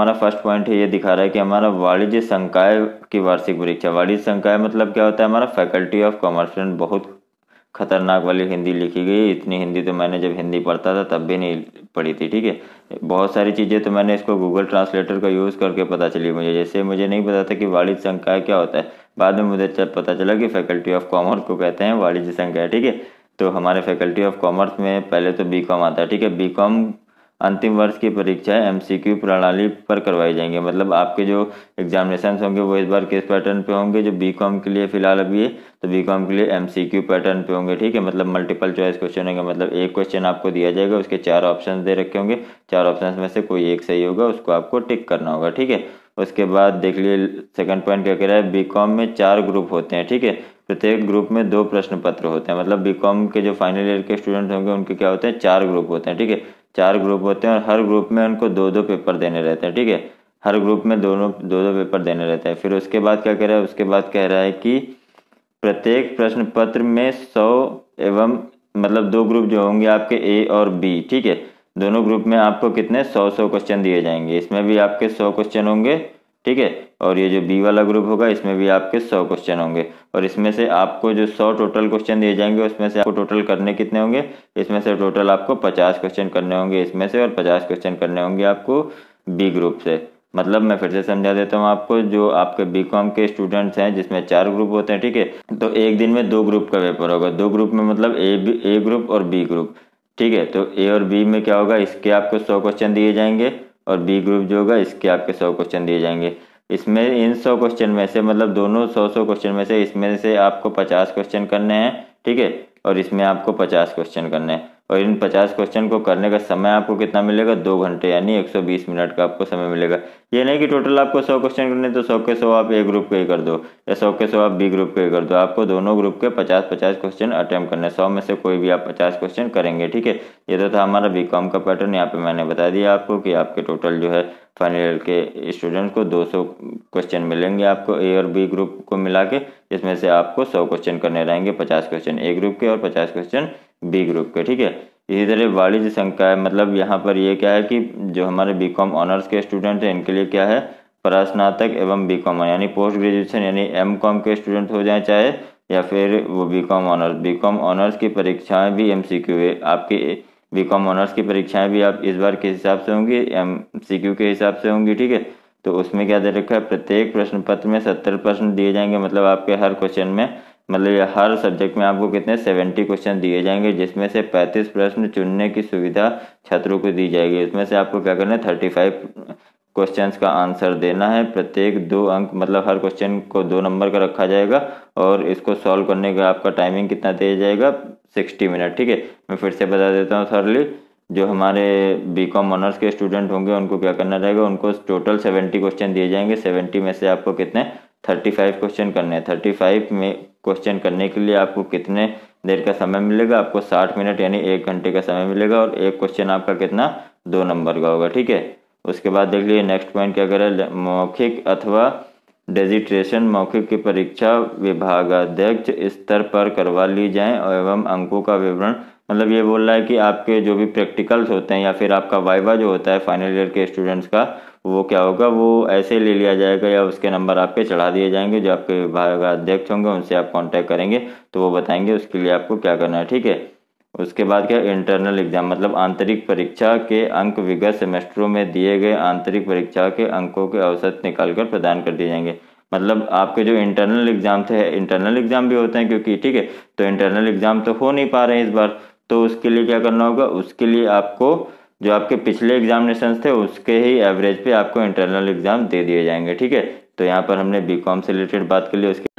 हमारा first point है ये दिखा रहा है कि हमारा वाणिज्य संकाय की वार्षिक परीक्षा वाणिज्य संकाय मतलब क्या होता है हमारा फैकल्टी ऑफ कॉमर्स एंड बहुत खतरनाक वाली हिंदी लिखी गई इतनी हिंदी तो मैंने जब हिंदी पढ़ता था तब भी नहीं पढ़ी थी ठीक है बहुत सारी चीज़ें तो मैंने इसको गूगल ट्रांसलेटर का यूज़ करके पता चली मुझे जैसे मुझे नहीं पता था कि वाणिज्य संकाय क्या होता है बाद में मुझे पता चला कि फैकल्टी ऑफ कॉमर्स को कहते हैं वाणिज्य संकाय ठीक है तो हमारे फैकल्टी ऑफ कॉमर्स में पहले तो बी आता है ठीक है बी अंतिम वर्ष की परीक्षाएं एमसीक्यू प्रणाली पर करवाई जाएंगे मतलब आपके जो एग्जामिनेशन होंगे वो इस बार किस पैटर्न पे होंगे जो बीकॉम के लिए फिलहाल अभी है तो बीकॉम के लिए एमसीक्यू पैटर्न पे होंगे ठीक है मतलब मल्टीपल चॉइस क्वेश्चन होंगे मतलब एक क्वेश्चन आपको दिया जाएगा उसके चार ऑप्शन दे रखे होंगे चार ऑप्शन में से कोई एक सही होगा उसको आपको टिक करना होगा ठीक है उसके बाद देख लिए सेकेंड पॉइंट क्या कह रहा है कॉम में चार ग्रुप होते हैं ठीक है प्रत्येक ग्रुप में दो प्रश्न पत्र होते हैं मतलब बीकॉम के जो फाइनल ईयर के स्टूडेंट होंगे उनके क्या होते हैं चार ग्रुप होते हैं ठीक है चार ग्रुप होते हैं और हर ग्रुप में उनको दो दो पेपर देने रहते हैं ठीक है हर ग्रुप में दोनों दो दो पेपर देने रहते हैं फिर उसके बाद क्या कह रहा है उसके बाद कह रहा है कि प्रत्येक प्रश्न पत्र में सौ एवं मतलब दो ग्रुप जो होंगे आपके ए और बी ठीक है दोनों ग्रुप में आपको कितने सौ सौ क्वेश्चन दिए जाएंगे इसमें भी आपके सौ क्वेश्चन होंगे ठीक है और ये जो बी वाला ग्रुप होगा इसमें भी आपके सौ क्वेश्चन होंगे और इसमें से आपको जो सौ टोटल क्वेश्चन दिए जाएंगे उसमें से आपको टोटल करने कितने होंगे इसमें से टोटल आपको पचास क्वेश्चन करने होंगे इसमें से और पचास क्वेश्चन करने होंगे आपको बी ग्रुप से मतलब मैं फिर से समझा देता हूँ आपको जो आपके बी कॉम के स्टूडेंट्स हैं जिसमें चार ग्रुप होते हैं ठीक है तो एक दिन में दो ग्रुप का पेपर होगा दो ग्रुप में मतलब ए ए ग्रुप और बी ग्रुप ठीक है तो ए और बी में क्या होगा इसके आपको सौ क्वेश्चन दिए जाएंगे और बी ग्रुप जो होगा इसके आपके सौ क्वेश्चन दिए जाएंगे इसमें इन सौ क्वेश्चन में से मतलब दोनों सौ सौ क्वेश्चन में से इसमें से आपको पचास क्वेश्चन करने हैं ठीक है और इसमें आपको पचास क्वेश्चन करने हैं और इन पचास क्वेश्चन को करने का समय आपको कितना मिलेगा दो घंटे यानी एक सौ बीस मिनट का आपको समय मिलेगा ये नहीं कि टोटल आपको सौ क्वेश्चन करने तो सौ के सौ आप ए ग्रुप के ही कर दो या सौ के सौ आप बी ग्रुप के ही कर दो आपको दोनों ग्रुप के पचास पचास क्वेश्चन अटैम्प्ट करने सौ में से कोई भी आप पचास क्वेश्चन करेंगे ठीक है ये तो था हमारा बी का पैटर्न यहाँ पर मैंने बता दिया आपको कि आपके टोटल जो है फाइनल ईयर के स्टूडेंट को 200 क्वेश्चन मिलेंगे आपको ए और बी ग्रुप को मिला के जिसमें से आपको 100 क्वेश्चन करने रहेंगे 50 क्वेश्चन ए ग्रुप के और 50 क्वेश्चन बी ग्रुप के ठीक है इसी तरह वाणिज्य संकाय मतलब यहाँ पर ये क्या है कि जो हमारे बी कॉम ऑनर्स के स्टूडेंट हैं इनके लिए क्या है परास्नातक एवं बी कॉम यानी पोस्ट ग्रेजुएशन यानी एम कॉम के स्टूडेंट हो जाए चाहे या फिर वो B com honours B com honours की परीक्षाएं भी एम सी क्यू है आपके बी कॉम ऑनर्स की परीक्षाएं भी आप इस बार किस हिसाब से होंगी एम सी क्यू के हिसाब से होंगी ठीक है तो उसमें क्या दे रखा है प्रत्येक प्रश्न पत्र में सत्तर प्रश्न दिए जाएंगे मतलब आपके हर क्वेश्चन में मतलब हर सब्जेक्ट में आपको कितने सेवेंटी क्वेश्चन दिए जाएंगे जिसमें से पैंतीस प्रश्न चुनने की सुविधा छात्रों को दी जाएगी इसमें से आपको क्या करना है थर्टी फाइव क्वेश्चन का आंसर देना है प्रत्येक दो अंक मतलब हर क्वेश्चन को दो नंबर का रखा जाएगा और इसको सॉल्व करने का आपका टाइमिंग कितना दिया जाएगा सिक्सटी मिनट ठीक है मैं फिर से बता देता हूँ सरली जो हमारे बी कॉम ऑनर्स के स्टूडेंट होंगे उनको क्या करना रहेगा उनको टोटल सेवेंटी क्वेश्चन दिए जाएंगे सेवेंटी में से आपको कितने थर्टी फाइव क्वेश्चन करने हैं थर्टी फाइव में क्वेश्चन करने के लिए आपको कितने देर का समय मिलेगा आपको साठ मिनट यानी एक घंटे का समय मिलेगा और एक क्वेश्चन आपका कितना दो नंबर का होगा ठीक है उसके बाद देख लीजिए नेक्स्ट पॉइंट क्या करें मौखिक अथवा डेजिट्रेशन मौखिक की परीक्षा विभागाध्यक्ष स्तर पर करवा ली जाए एवं अंकों का विवरण मतलब ये बोल रहा है कि आपके जो भी प्रैक्टिकल्स होते हैं या फिर आपका वाइवा जो होता है फाइनल ईयर के स्टूडेंट्स का वो क्या होगा वो ऐसे ले लिया जाएगा या उसके नंबर आपके चढ़ा दिए जाएंगे जो आपके विभाग अध्यक्ष होंगे उनसे आप कांटेक्ट करेंगे तो वो बताएंगे उसके लिए आपको क्या करना है ठीक है उसके बाद क्या इंटरनल एग्जाम मतलब आंतरिक परीक्षा के अंक विगत सेमेस्टरों में दिए गए आंतरिक परीक्षा के अंकों के औसत निकाल कर प्रदान कर दिए जाएंगे मतलब आपके जो इंटरनल एग्जाम थे इंटरनल एग्जाम भी होते हैं क्योंकि ठीक है तो इंटरनल एग्जाम तो हो नहीं पा रहे हैं इस बार तो उसके लिए क्या करना होगा उसके लिए आपको जो आपके पिछले एग्जामिनेशन थे उसके ही एवरेज पे आपको इंटरनल एग्जाम दे दिए जाएंगे ठीक है तो यहाँ पर हमने बी कॉम से रिलेटेड बात कर ली उसके